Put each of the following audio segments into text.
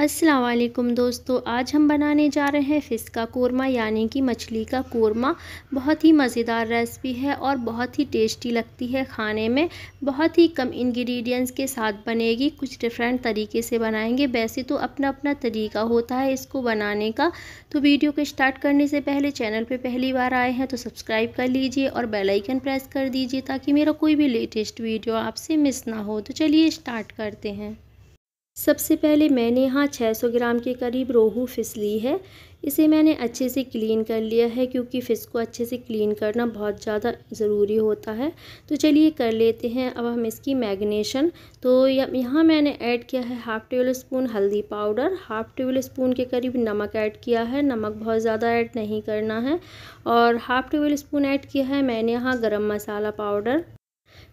असलकुम दोस्तों आज हम बनाने जा रहे हैं फ़िश का कोरमा यानी कि मछली का कोरमा बहुत ही मज़ेदार रेसिपी है और बहुत ही टेस्टी लगती है खाने में बहुत ही कम इंग्रेडिएंट्स के साथ बनेगी कुछ डिफरेंट तरीके से बनाएंगे वैसे तो अपना अपना तरीका होता है इसको बनाने का तो वीडियो को स्टार्ट करने से पहले चैनल पर पहली बार आए हैं तो सब्सक्राइब कर लीजिए और बेलाइकन प्रेस कर दीजिए ताकि मेरा कोई भी लेटेस्ट वीडियो आपसे मिस ना हो तो चलिए स्टार्ट करते हैं सबसे पहले मैंने यहाँ 600 ग्राम के करीब रोहू फिस ली है इसे मैंने अच्छे से क्लीन कर लिया है क्योंकि फिस को अच्छे से क्लीन करना बहुत ज़्यादा ज़रूरी होता है तो चलिए कर लेते हैं अब हम इसकी मैगनेशन तो यहाँ मैंने ऐड किया है हाफ़ टेबल स्पून हल्दी पाउडर हाफ़ टेबल स्पून के करीब नमक ऐड किया है नमक बहुत ज़्यादा ऐड नहीं करना है और हाफ़ टेबल स्पून ऐड किया है मैंने यहाँ गर्म मसाला पाउडर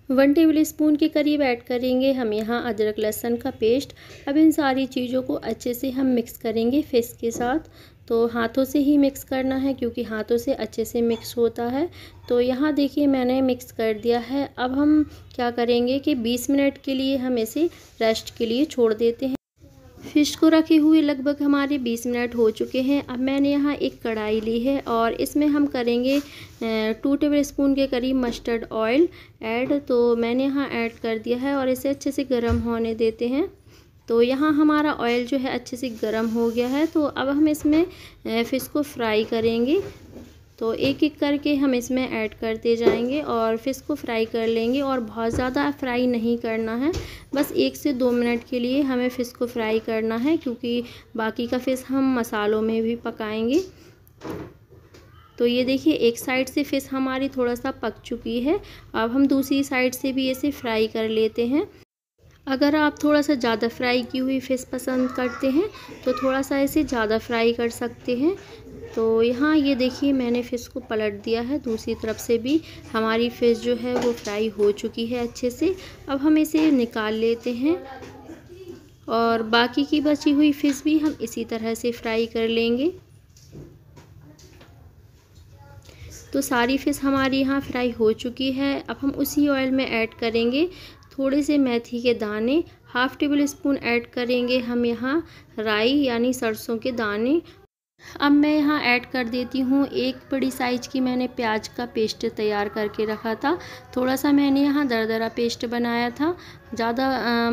वन टेबल स्पून के करीब ऐड करेंगे हम यहाँ अदरक लहसन का पेस्ट अब इन सारी चीज़ों को अच्छे से हम मिक्स करेंगे फिश के साथ तो हाथों से ही मिक्स करना है क्योंकि हाथों से अच्छे से मिक्स होता है तो यहाँ देखिए मैंने मिक्स कर दिया है अब हम क्या करेंगे कि 20 मिनट के लिए हम इसे रेस्ट के लिए छोड़ देते हैं फिश को रखे हुए लगभग हमारे 20 मिनट हो चुके हैं अब मैंने यहाँ एक कढ़ाई ली है और इसमें हम करेंगे टू टेबल स्पून के करीब मस्टर्ड ऑयल ऐड तो मैंने यहाँ ऐड कर दिया है और इसे अच्छे से गर्म होने देते हैं तो यहाँ हमारा ऑयल जो है अच्छे से गर्म हो गया है तो अब हम इसमें फ़िश को फ्राई करेंगे तो एक एक करके हम इसमें ऐड करते जाएंगे और फिर को फ्राई कर लेंगे और बहुत ज़्यादा फ्राई नहीं करना है बस एक से दो मिनट के लिए हमें फ़िश को फ्राई करना है क्योंकि बाकी का फ़िश हम मसालों में भी पकाएंगे तो ये देखिए एक साइड से फ़िश हमारी थोड़ा सा पक चुकी है अब हम दूसरी साइड से भी इसे फ्राई कर लेते हैं अगर आप थोड़ा सा ज़्यादा फ्राई की हुई फिश पसंद करते हैं तो थोड़ा सा इसे ज़्यादा फ्राई कर सकते हैं तो यहाँ ये देखिए मैंने फ़िश को पलट दिया है दूसरी तरफ से भी हमारी फ़िश जो है वो फ्राई हो चुकी है अच्छे से अब हम इसे निकाल लेते हैं और बाकी की बची हुई फ़िश भी हम इसी तरह से फ्राई कर लेंगे तो सारी फ़िश हमारी यहाँ फ्राई हो चुकी है अब हम उसी ऑयल में ऐड करेंगे थोड़े से मेथी के दाने हाफ़ टेबल स्पून ऐड करेंगे हम यहाँ राई यानी सरसों के दाने अब मैं यहाँ ऐड कर देती हूँ एक बड़ी साइज की मैंने प्याज का पेस्ट तैयार करके रखा था थोड़ा सा मैंने यहाँ दरदरा पेस्ट बनाया था ज़्यादा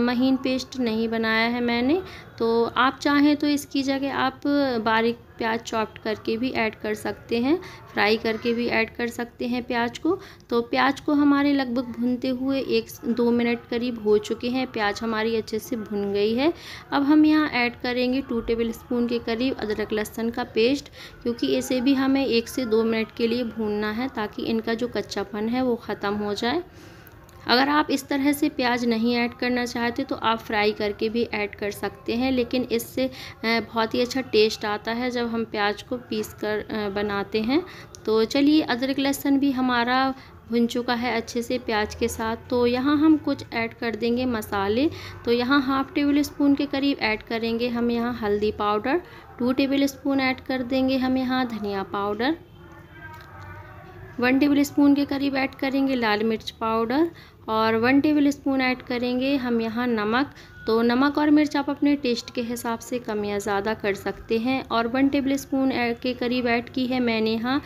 महीन पेस्ट नहीं बनाया है मैंने तो आप चाहें तो इसकी जगह आप बारीक प्याज चॉप्ट करके भी ऐड कर सकते हैं फ्राई करके भी ऐड कर सकते हैं प्याज को तो प्याज को हमारे लगभग भूनते हुए एक दो मिनट करीब हो चुके हैं प्याज हमारी अच्छे से भुन गई है अब हम यहाँ ऐड करेंगे टू टेबल स्पून के करीब अदरक लहसुन का पेस्ट क्योंकि इसे भी हमें एक से दो मिनट के लिए भूनना है ताकि इनका जो कच्चापन है वो ख़त्म हो जाए अगर आप इस तरह से प्याज नहीं ऐड करना चाहते तो आप फ्राई करके भी ऐड कर सकते हैं लेकिन इससे बहुत ही अच्छा टेस्ट आता है जब हम प्याज को पीस कर बनाते हैं तो चलिए अदरक लहसुन भी हमारा भुन चुका है अच्छे से प्याज के साथ तो यहाँ हम कुछ ऐड कर देंगे मसाले तो यहाँ हाफ़ टेबल स्पून के करीब ऐड करेंगे हम यहाँ हल्दी powder two table spoon add कर देंगे हम यहाँ धनिया पाउडर वन टेबल स्पून के करीब ऐड करेंगे लाल मिर्च पाउडर और वन टेबल स्पून ऐड करेंगे हम यहाँ नमक तो नमक और मिर्च आप अपने टेस्ट के हिसाब से कम या ज़्यादा कर सकते हैं और वन टेबल स्पून के करीब ऐड की है मैंने यहाँ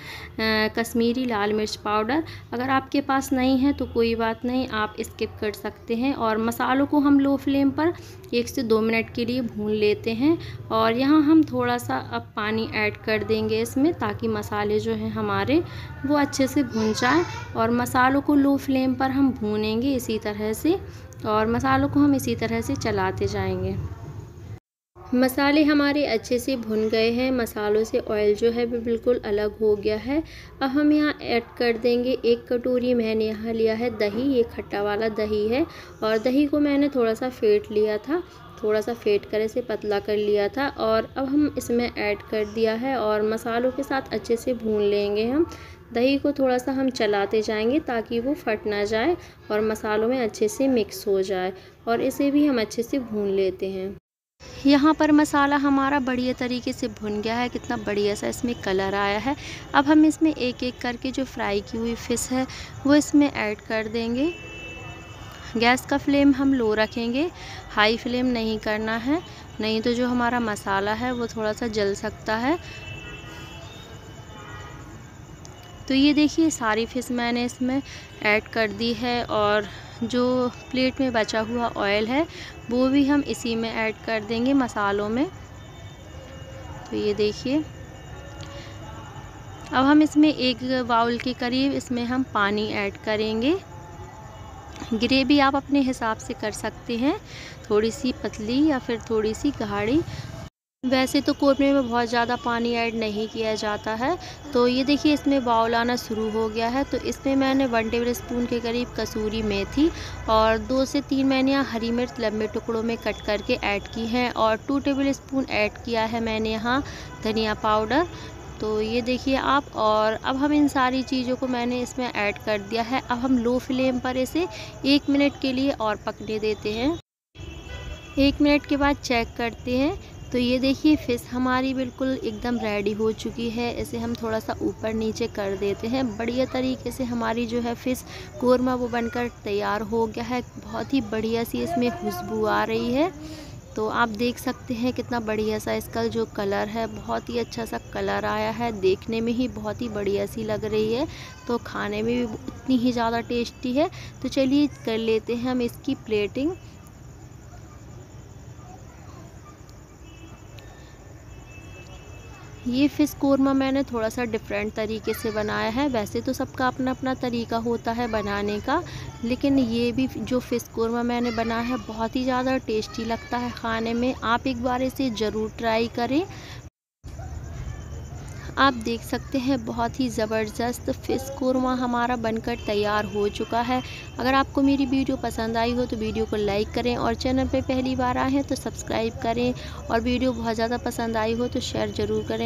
कश्मीरी लाल मिर्च पाउडर अगर आपके पास नहीं है तो कोई बात नहीं आप स्किप कर सकते हैं और मसालों को हम लो फ्लेम पर एक से दो मिनट के लिए भून लेते हैं और यहाँ हम थोड़ा सा अब पानी ऐड कर देंगे इसमें ताकि मसाले जो हैं हमारे वो अच्छे से भून जाए और मसालों को लो फ्लेम पर हम भूने बनेंगे इसी तरह से और मसालों को हम इसी तरह से चलाते जाएंगे मसाले हमारे अच्छे से भुन गए हैं मसालों से ऑयल जो है वो बिल्कुल अलग हो गया है अब हम यहाँ ऐड कर देंगे एक कटोरी मैंने यहाँ लिया है दही ये खट्टा वाला दही है और दही को मैंने थोड़ा सा फेट लिया था थोड़ा सा फेट कर इसे पतला कर लिया था और अब हम इसमें ऐड कर दिया है और मसालों के साथ अच्छे से भून लेंगे हम दही को थोड़ा सा हम चलाते जाएंगे ताकि वो फट ना जाए और मसालों में अच्छे से मिक्स हो जाए और इसे भी हम अच्छे से भून लेते हैं यहाँ पर मसाला हमारा बढ़िया तरीके से भुन गया है कितना बढ़िया सा इसमें कलर आया है अब हम इसमें एक एक करके जो फ्राई की हुई फ़िश है वो इसमें ऐड कर देंगे गैस का फ्लेम हम लो रखेंगे हाई फ्लेम नहीं करना है नहीं तो जो हमारा मसाला है वो थोड़ा सा जल सकता है तो ये देखिए सारी फ़िश मैंने इसमें ऐड कर दी है और जो प्लेट में बचा हुआ ऑयल है वो भी हम इसी में ऐड कर देंगे मसालों में तो ये देखिए अब हम इसमें एक बाउल के करीब इसमें हम पानी ऐड करेंगे ग्रेवी आप अपने हिसाब से कर सकते हैं थोड़ी सी पतली या फिर थोड़ी सी गाढ़ी वैसे तो कोरमे में बहुत ज़्यादा पानी ऐड नहीं किया जाता है तो ये देखिए इसमें बाउल आना शुरू हो गया है तो इसमें मैंने वन टेबल स्पून के करीब कसूरी मेथी और दो से तीन मैंने यहाँ हरी मिर्च लंबे टुकड़ों में कट करके ऐड की हैं और टू टेबल स्पून ऐड किया है मैंने यहाँ धनिया पाउडर तो ये देखिए आप और अब हम इन सारी चीज़ों को मैंने इसमें ऐड कर दिया है अब हम लो फ्लेम पर इसे एक मिनट के लिए और पकने देते हैं एक मिनट के बाद चेक करते हैं तो ये देखिए फ़िश हमारी बिल्कुल एकदम रेडी हो चुकी है इसे हम थोड़ा सा ऊपर नीचे कर देते हैं बढ़िया तरीके से हमारी जो है फ़िश कौरमा वो बनकर तैयार हो गया है बहुत ही बढ़िया सी इसमें खुशबू आ रही है तो आप देख सकते हैं कितना बढ़िया सा इसका जो कलर है बहुत ही अच्छा सा कलर आया है देखने में ही बहुत ही बढ़िया सी लग रही है तो खाने में भी उतनी ही ज़्यादा टेस्टी है तो चलिए कर लेते हैं हम इसकी प्लेटिंग ये फ़िश कोरमा मैंने थोड़ा सा डिफरेंट तरीके से बनाया है वैसे तो सबका अपना अपना तरीका होता है बनाने का लेकिन ये भी जो फ़िश कोरमा मैंने बनाया है बहुत ही ज़्यादा टेस्टी लगता है खाने में आप एक बार इसे ज़रूर ट्राई करें आप देख सकते हैं बहुत ही ज़बरदस्त फ़िश कोरमा हमारा बनकर तैयार हो चुका है अगर आपको मेरी वीडियो पसंद आई हो तो वीडियो को लाइक करें और चैनल पर पहली बार आए हैं तो सब्सक्राइब करें और वीडियो बहुत ज़्यादा पसंद आई हो तो शेयर ज़रूर करें